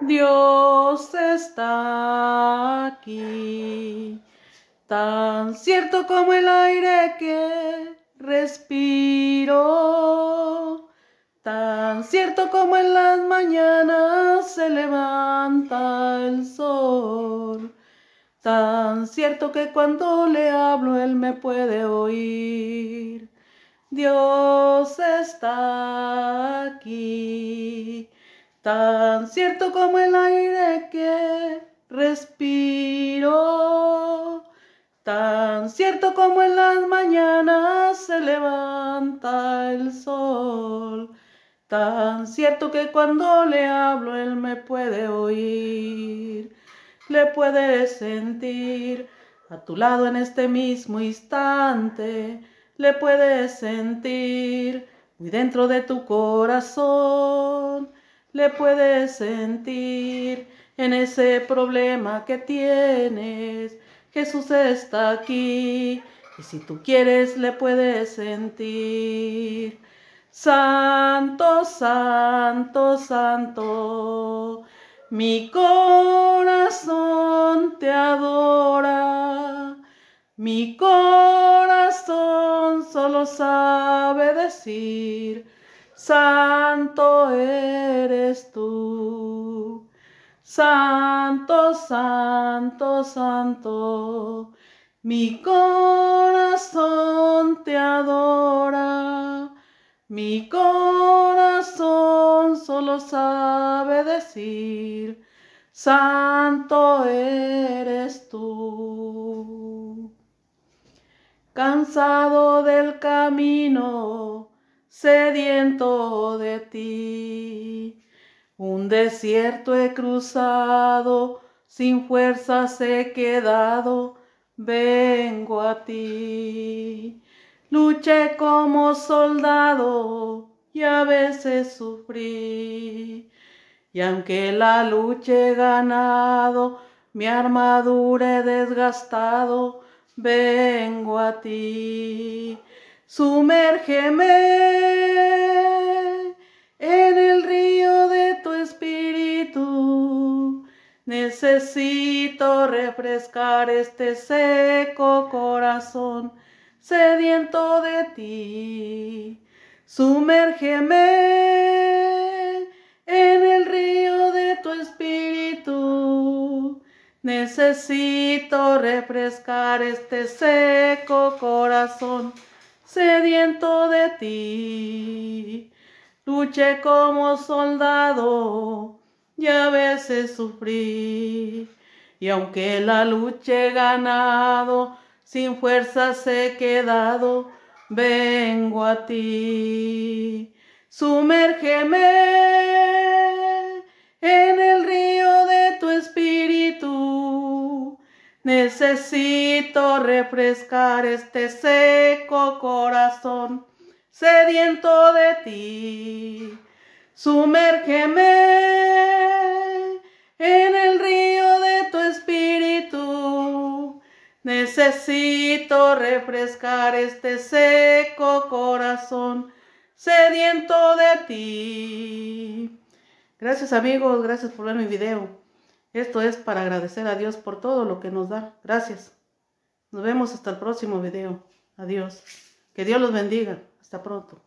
Dios está aquí, tan cierto como el aire que respiro, tan cierto como en las mañanas se levanta el sol, tan cierto que cuando le hablo él me puede oír. Dios está aquí tan cierto como el aire que respiro, tan cierto como en las mañanas se levanta el sol, tan cierto que cuando le hablo él me puede oír, le puede sentir a tu lado en este mismo instante, le puede sentir muy dentro de tu corazón le puedes sentir en ese problema que tienes. Jesús está aquí y si tú quieres le puedes sentir. Santo, santo, santo, mi corazón te adora, mi corazón solo sabe decir, santo eres. Santo, santo, santo, mi corazón te adora, mi corazón solo sabe decir, santo eres tú. Cansado del camino, sediento de ti desierto he cruzado, sin fuerzas he quedado, vengo a ti. Luché como soldado y a veces sufrí. Y aunque la lucha he ganado, mi armadura he desgastado, vengo a ti. Sumérgeme Necesito refrescar este seco corazón sediento de ti. Sumérgeme en el río de tu espíritu. Necesito refrescar este seco corazón sediento de ti. Luché como soldado y a veces sufrí. Y aunque la lucha he ganado, sin fuerza he quedado, vengo a ti. Sumérgeme en el río de tu espíritu. Necesito refrescar este seco corazón sediento de ti. Sumérgeme necesito refrescar este seco corazón sediento de ti. Gracias amigos, gracias por ver mi video. Esto es para agradecer a Dios por todo lo que nos da. Gracias. Nos vemos hasta el próximo video. Adiós. Que Dios los bendiga. Hasta pronto.